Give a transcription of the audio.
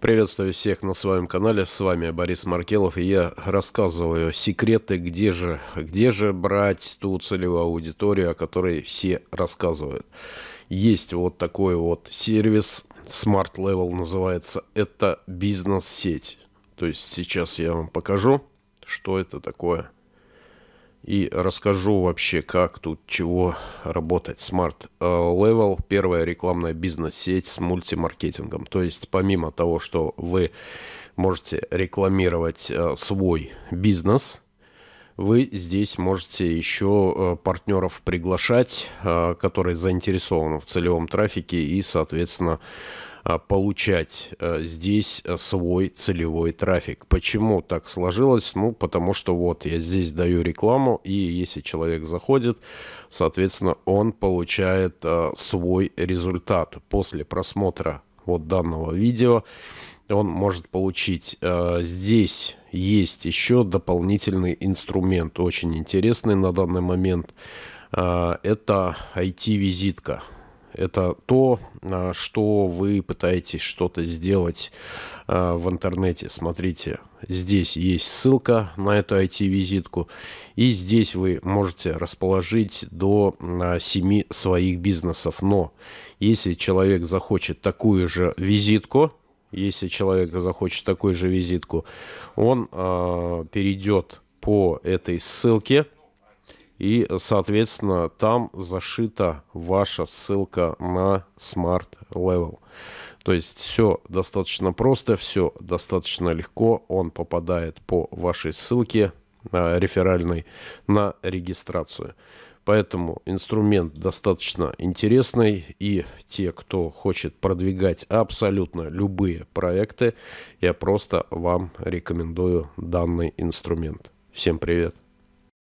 Приветствую всех на своем канале, с вами Борис Маркелов, и я рассказываю секреты, где же, где же брать ту целевую аудиторию, о которой все рассказывают. Есть вот такой вот сервис, Smart Level называется, это бизнес-сеть. То есть сейчас я вам покажу, что это такое – и расскажу вообще, как тут чего работать. Smart э, Level – первая рекламная бизнес-сеть с мультимаркетингом. То есть помимо того, что вы можете рекламировать э, свой бизнес – вы здесь можете еще э, партнеров приглашать, э, которые заинтересованы в целевом трафике и, соответственно, э, получать здесь свой целевой трафик. Почему так сложилось? Ну, потому что вот я здесь даю рекламу, и если человек заходит, соответственно, он получает свой результат после просмотра вот данного видео он может получить. Э, здесь есть еще дополнительный инструмент, очень интересный на данный момент. Э, это IT-визитка. Это то, э, что вы пытаетесь что-то сделать в интернете. Смотрите, здесь есть ссылка на эту IT-визитку. И здесь вы можете расположить до 7 своих бизнесов. Но если человек захочет такую же визитку, если человек захочет такую же визитку, он э, перейдет по этой ссылке, и, соответственно, там зашита ваша ссылка на Smart Level. То есть все достаточно просто, все достаточно легко. Он попадает по вашей ссылке э, реферальной на регистрацию. Поэтому инструмент достаточно интересный, и те, кто хочет продвигать абсолютно любые проекты, я просто вам рекомендую данный инструмент. Всем привет!